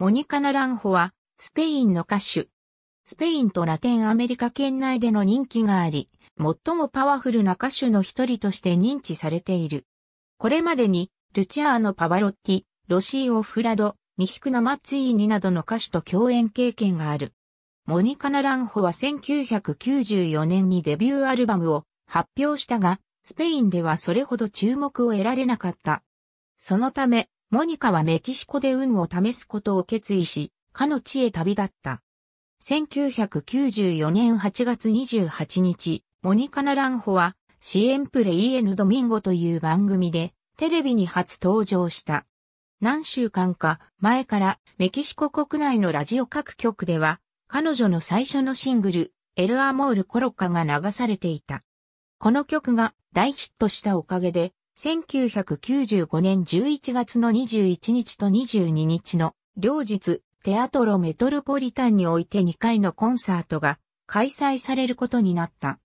モニカ・ナランホは、スペインの歌手。スペインとラテンアメリカ圏内での人気があり、最もパワフルな歌手の一人として認知されている。これまでに、ルチアーノ・パワロッティ、ロシーオ・フラド、ミヒクナ・マッツィーニなどの歌手と共演経験がある。モニカ・ナランホは1994年にデビューアルバムを発表したが、スペインではそれほど注目を得られなかった。そのため、モニカはメキシコで運を試すことを決意し、かの地へ旅立った。1994年8月28日、モニカ・ナランホは、シエンプレイエヌ・ドミンゴという番組で、テレビに初登場した。何週間か前からメキシコ国内のラジオ各局では、彼女の最初のシングル、エル・アモール・コロッカが流されていた。この曲が大ヒットしたおかげで、1995年11月の21日と22日の両日、テアトロメトルポリタンにおいて2回のコンサートが開催されることになった。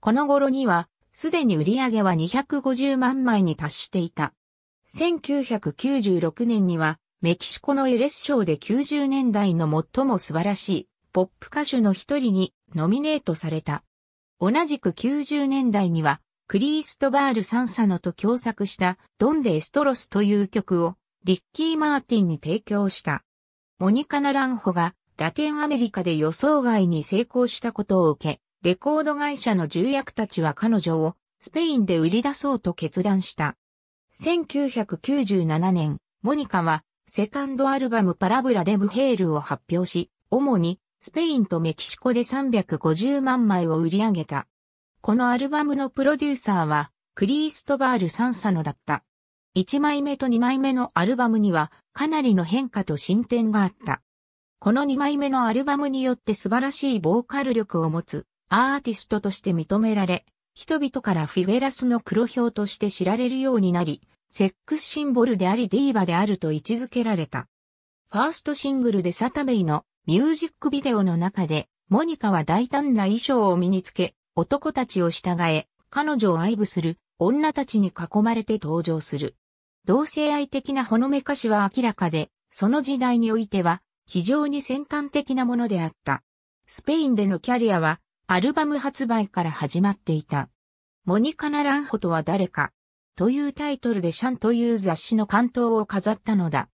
この頃には、すでに売り上げは250万枚に達していた。1996年には、メキシコのエレス賞で90年代の最も素晴らしいポップ歌手の一人にノミネートされた。同じく90年代にはクリーストバール・サンサノと共作したドンデ・エストロスという曲をリッキー・マーティンに提供した。モニカ・ナランホがラテンアメリカで予想外に成功したことを受け、レコード会社の重役たちは彼女をスペインで売り出そうと決断した。1997年、モニカはセカンドアルバムパラブラ・デブヘールを発表し、主にスペインとメキシコで350万枚を売り上げた。このアルバムのプロデューサーは、クリーストバール・サンサノだった。1枚目と2枚目のアルバムには、かなりの変化と進展があった。この2枚目のアルバムによって素晴らしいボーカル力を持つ、アーティストとして認められ、人々からフィゲラスの黒表として知られるようになり、セックスシンボルでありディーバであると位置づけられた。ファーストシングルでサタベイのミュージックビデオの中で、モニカは大胆な衣装を身につけ、男たちを従え、彼女を愛撫する女たちに囲まれて登場する。同性愛的なほのめかしは明らかで、その時代においては非常に先端的なものであった。スペインでのキャリアはアルバム発売から始まっていた。モニカナ・ランホとは誰かというタイトルでシャンという雑誌の関東を飾ったのだ。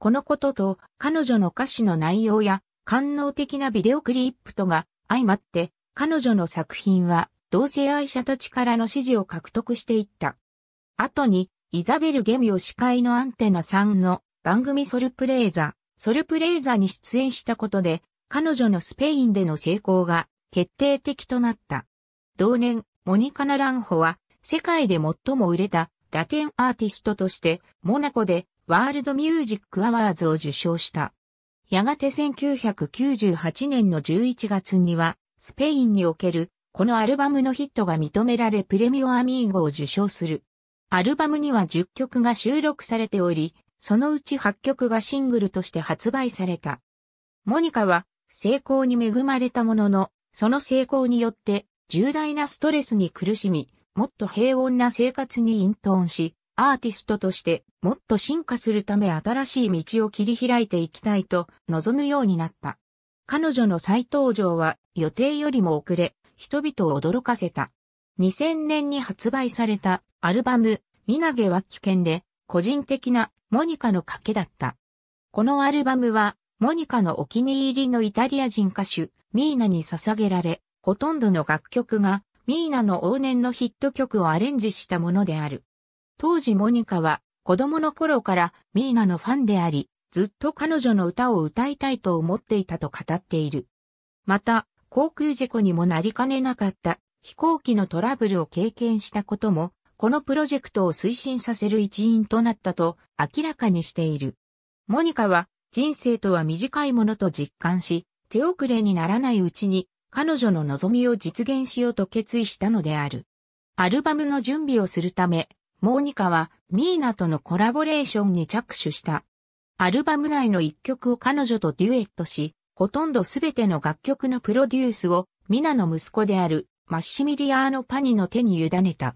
このことと彼女の歌詞の内容や官能的なビデオクリップとが相まって彼女の作品は同性愛者たちからの支持を獲得していった。後に、イザベル・ゲミオ司会のアンテナさんの番組ソルプレーザ、ソルプレーザに出演したことで、彼女のスペインでの成功が決定的となった。同年、モニカナ・ランホは世界で最も売れたラテンアーティストとしてモナコでワールドミュージックアワーズを受賞した。やがて1998年の11月にはスペインにおける、このアルバムのヒットが認められプレミオアミーゴを受賞する。アルバムには10曲が収録されており、そのうち8曲がシングルとして発売された。モニカは成功に恵まれたものの、その成功によって重大なストレスに苦しみ、もっと平穏な生活に陰遁し、アーティストとしてもっと進化するため新しい道を切り開いていきたいと望むようになった。彼女の再登場は予定よりも遅れ、人々を驚かせた。2000年に発売されたアルバム、みなげは危険で、個人的なモニカの賭けだった。このアルバムは、モニカのお気に入りのイタリア人歌手、ミーナに捧げられ、ほとんどの楽曲が、ミーナの往年のヒット曲をアレンジしたものである。当時モニカは、子供の頃からミーナのファンであり、ずっと彼女の歌を歌いたいと思っていたと語っている。また、航空事故にもなりかねなかった飛行機のトラブルを経験したことも、このプロジェクトを推進させる一因となったと明らかにしている。モニカは人生とは短いものと実感し、手遅れにならないうちに彼女の望みを実現しようと決意したのである。アルバムの準備をするため、モニカはミーナとのコラボレーションに着手した。アルバム内の一曲を彼女とデュエットし、ほとんどすべての楽曲のプロデュースを、ミナの息子である、マッシミリアーノ・パニの手に委ねた。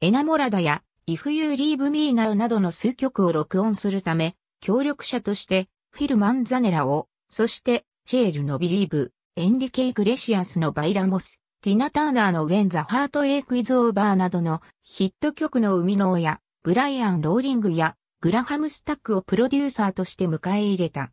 エナモラダや、If You Leave Me Now などの数曲を録音するため、協力者として、フィル・マンザネラを、そして、チェールのビリーブ、エンリケイ・グレシアスのバイラモス、ティナ・ターナーのウェン・ザ・ハート・エイク・イズ・オーバーなどのヒット曲の生みの親、ブライアン・ローリングやグラハム・スタックをプロデューサーとして迎え入れた。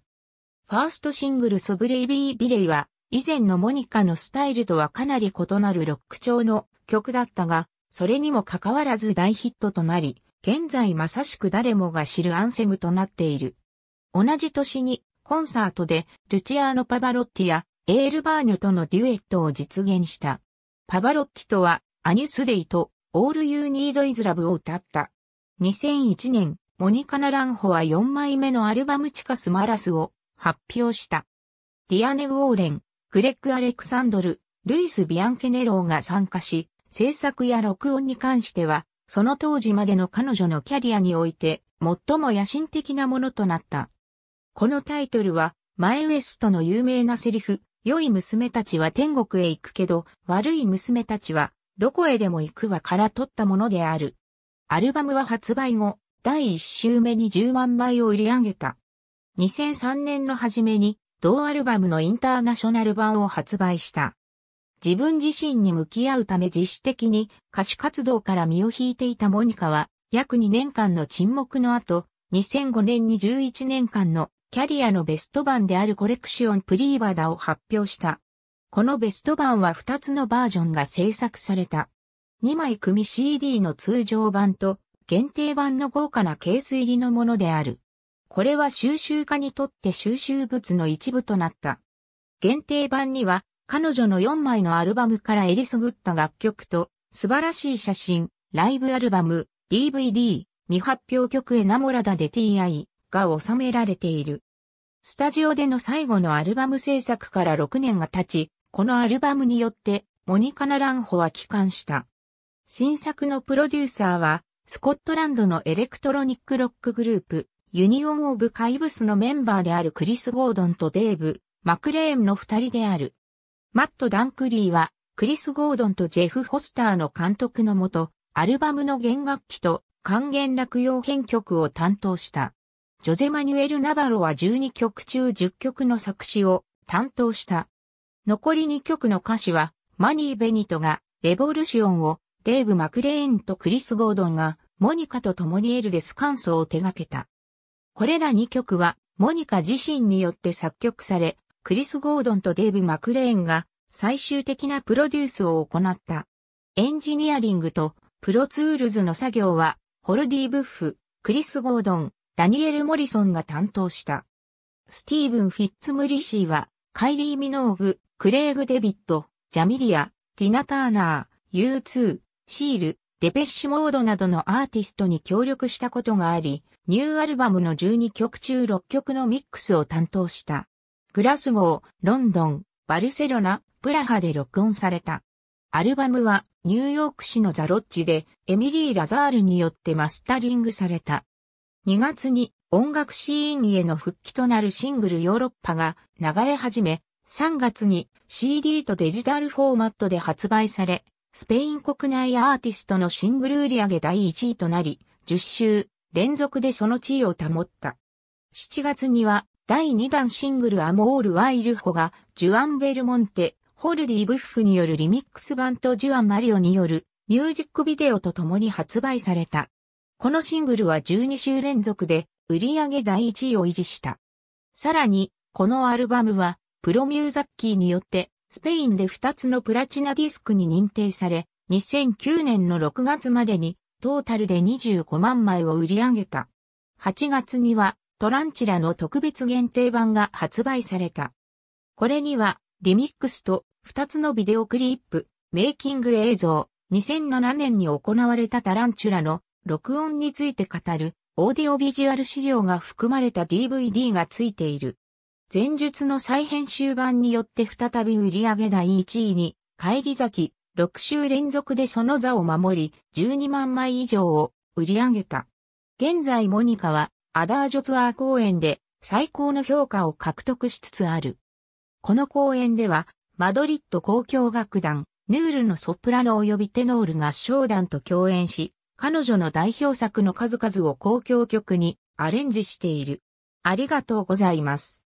ファーストシングルソブレイビー・ビレイは、以前のモニカのスタイルとはかなり異なるロック調の曲だったが、それにもかかわらず大ヒットとなり、現在まさしく誰もが知るアンセムとなっている。同じ年にコンサートでルチアーノ・パバロッティやエール・バーニョとのデュエットを実現した。パバロッティとはアニュスデイとオール・ユー・ニード・イズ・ラブを歌った。2001年モニカナ・ランホは4枚目のアルバムチカス・マラスを発表した。ディアネ・ウォーレン、クレック・アレクサンドル、ルイス・ビアンケネローが参加し、制作や録音に関しては、その当時までの彼女のキャリアにおいて、最も野心的なものとなった。このタイトルは、マイウエストの有名なセリフ、良い娘たちは天国へ行くけど、悪い娘たちは、どこへでも行くわから取ったものである。アルバムは発売後、第1週目に10万枚を売り上げた。2003年の初めに同アルバムのインターナショナル版を発売した。自分自身に向き合うため自主的に歌手活動から身を引いていたモニカは約2年間の沈黙の後、2005年に11年間のキャリアのベスト版であるコレクションプリーバダを発表した。このベスト版は2つのバージョンが制作された。2枚組 CD の通常版と限定版の豪華なケース入りのものである。これは収集家にとって収集物の一部となった。限定版には、彼女の4枚のアルバムからえりすぐった楽曲と、素晴らしい写真、ライブアルバム、DVD、未発表曲エナモラダで TI が収められている。スタジオでの最後のアルバム制作から6年が経ち、このアルバムによって、モニカ・ナランホは帰還した。新作のプロデューサーは、スコットランドのエレクトロニックロックグループ、ユニオン・オブ・カイブスのメンバーであるクリス・ゴードンとデーブ、マクレーンの二人である。マット・ダンクリーは、クリス・ゴードンとジェフ・ホスターの監督のもと、アルバムの弦楽器と還元落用編曲を担当した。ジョゼ・マニュエル・ナバロは12曲中10曲の作詞を担当した。残り2曲の歌詞は、マニー・ベニトがレボルシオンをデーブ・マクレーンとクリス・ゴードンが、モニカと共にエルデス感想を手掛けた。これら2曲は、モニカ自身によって作曲され、クリス・ゴードンとデーブ・マクレーンが最終的なプロデュースを行った。エンジニアリングとプロツールズの作業は、ホルディ・ブッフ、クリス・ゴードン、ダニエル・モリソンが担当した。スティーブン・フィッツ・ムリシーは、カイリー・ミノーグ、クレイグ・デビット、ジャミリア、ティナ・ターナー、U2、シール、デペッシュモードなどのアーティストに協力したことがあり、ニューアルバムの12曲中6曲のミックスを担当した。グラスゴー、ロンドン、バルセロナ、プラハで録音された。アルバムはニューヨーク市のザロッジでエミリー・ラザールによってマスタリングされた。2月に音楽シーンへの復帰となるシングルヨーロッパが流れ始め、3月に CD とデジタルフォーマットで発売され、スペイン国内アーティストのシングル売上第1位となり、10週連続でその地位を保った。7月には第2弾シングルアモール・ワイルホがジュアン・ベルモンテ、ホルディ・ブッフによるリミックス版とジュアン・マリオによるミュージックビデオと共に発売された。このシングルは12週連続で売上第1位を維持した。さらに、このアルバムはプロミューザッキーによってスペインで2つのプラチナディスクに認定され、2009年の6月までにトータルで25万枚を売り上げた。8月にはトランチラの特別限定版が発売された。これにはリミックスと2つのビデオクリップ、メイキング映像、2007年に行われたタランチュラの録音について語るオーディオビジュアル資料が含まれた DVD がついている。前述の再編集版によって再び売上第1位に、帰り咲き、6週連続でその座を守り、12万枚以上を売り上げた。現在モニカは、アダージョツアー公演で最高の評価を獲得しつつある。この公演では、マドリッド交響楽団、ヌールのソプラノ及びテノール合唱団と共演し、彼女の代表作の数々を交響曲にアレンジしている。ありがとうございます。